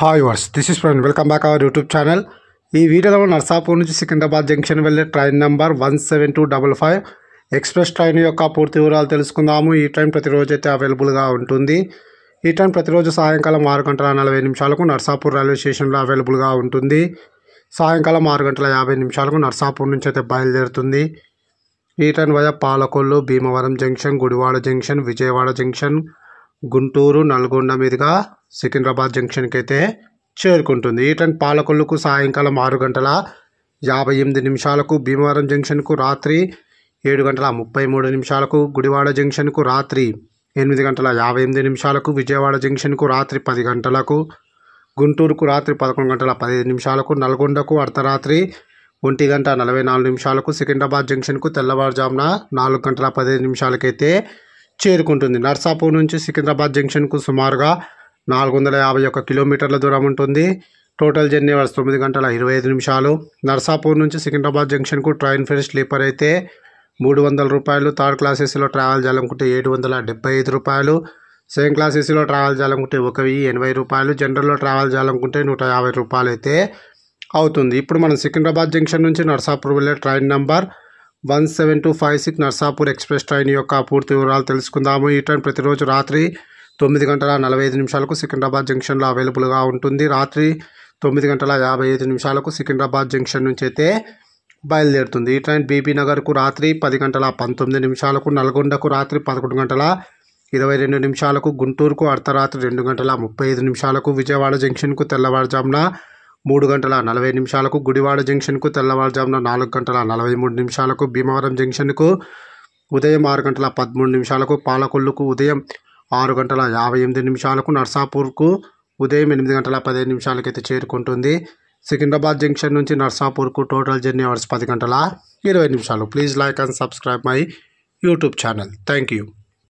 hi వర్స్ this is friend welcome back our YouTube channel ఈ వీడియోలో నర్సాపూర్ నుంచి సికింద్రాబాద్ జంక్షన్ వెళ్ళే train number one seven two double five express train యొక్క పూర్తి వివరాలు తెలుసుకుందాము ఈ ట్రైన్ ప్రతిరోజు అయితే అవైలబుల్గా ఉంటుంది ఈ ట్రైన్ ప్రతిరోజు సాయంకాలం ఆరు గంటల నలభై నిమిషాలకు నర్సాపూర్ రైల్వే స్టేషన్లో అవైలబుల్గా ఉంటుంది సాయంకాలం ఆరు గంటల యాభై నిమిషాలకు నర్సాపూర్ నుంచి అయితే బయలుదేరుతుంది ఈ train via Palakollu Bhimavaram junction Gudivada junction Vijayawada junction Guntur Nalgonda మీదుగా సికింద్రాబాద్ జంక్షన్కి అయితే చేరుకుంటుంది ఈ ట్రైన్ పాలకొల్లుకు సాయంకాలం ఆరు గంటల యాభై ఎనిమిది నిమిషాలకు భీమవరం జంక్షన్కు రాత్రి ఏడు గంటల ముప్పై మూడు నిమిషాలకు గుడివాడ జంక్షన్కు రాత్రి ఎనిమిది గంటల యాభై ఎనిమిది నిమిషాలకు విజయవాడ జంక్షన్కు రాత్రి పది గంటలకు గుంటూరుకు రాత్రి పదకొండు గంటల పదిహేను నిమిషాలకు నల్గొండకు అర్ధరాత్రి ఒంటి గంట నలభై నాలుగు నిమిషాలకు సికింద్రాబాద్ జంక్షన్కు తెల్లవారుజామున నాలుగు గంటల పదిహేను నిమిషాలకైతే చేరుకుంటుంది నర్సాపూర్ నుంచి సికింద్రాబాద్ జంక్షన్కు సుమారుగా నాలుగు వందల యాభై ఒక్క కిలోమీటర్ల దూరం ఉంటుంది టోటల్ జర్నీ వర్స్ తొమ్మిది గంటల ఇరవై ఐదు నిమిషాలు నర్సాపూర్ నుంచి సికింద్రాబాద్ జంక్షన్కు ట్రైన్ ఫేర్ స్లీపర్ అయితే మూడు వందల రూపాయలు థర్డ్ క్లాస్ ఏసీలో ట్రావెల్ చేయాలనుకుంటే ఏడు వందల డెబ్బై ఐదు రూపాయలు సెకండ్ క్లాస్ ఏసీలో ట్రావెల్ చేయాలనుకుంటే ఒక వెయ్యి ఎనభై రూపాయలు జనరల్లో ట్రావెల్ చేయాలనుకుంటే నూట యాభై రూపాయలు అయితే అవుతుంది ఇప్పుడు మనం సికింద్రాబాద్ జంక్షన్ నుంచి నర్సాపూర్ వెళ్ళే train number one seven two five six Narsapur express train యొక్క పూర్తి వివరాలు తెలుసుకుందాము ఈ ట్రైన్ ప్రతిరోజు రాత్రి తొమ్మిది గంటల నలభై ఐదు నిమిషాలకు సికింద్రాబాద్ జంక్షన్లో అవైలబుల్గా ఉంటుంది రాత్రి తొమ్మిది గంటల యాభై ఐదు నిమిషాలకు సికింద్రాబాద్ జంక్షన్ నుంచి అయితే బయలుదేరుతుంది ఈ ట్రైన్ బీబీ నగర్కు రాత్రి పది గంటల పంతొమ్మిది నిమిషాలకు నల్గొండకు రాత్రి పదకొండు గంటల ఇరవై రెండు నిమిషాలకు గుంటూరుకు అర్ధరాత్రి రెండు గంటల ముప్పై ఐదు నిమిషాలకు విజయవాడ జంక్షన్కు తెల్లవారుజామున మూడు గంటల నలభై నిమిషాలకు గుడివాడ జంక్షన్కు తెల్లవారుజామున నాలుగు గంటల నలభై మూడు నిమిషాలకు భీమవరం జంక్షన్కు ఉదయం ఆరు గంటల పదమూడు నిమిషాలకు పాలకొల్లుకు ఉదయం ఆరు గంటల యాభై ఎనిమిది నిమిషాలకు నర్సాపూర్కు ఉదయం ఎనిమిది గంటల పదిహేను నిమిషాలకైతే చేరుకుంటుంది సికింద్రాబాద్ జంక్షన్ నుంచి నర్సాపూర్కు టోటల్ జర్నీ అవర్స్ పది గంటల ఇరవై నిమిషాలు please like and subscribe my YouTube channel thank you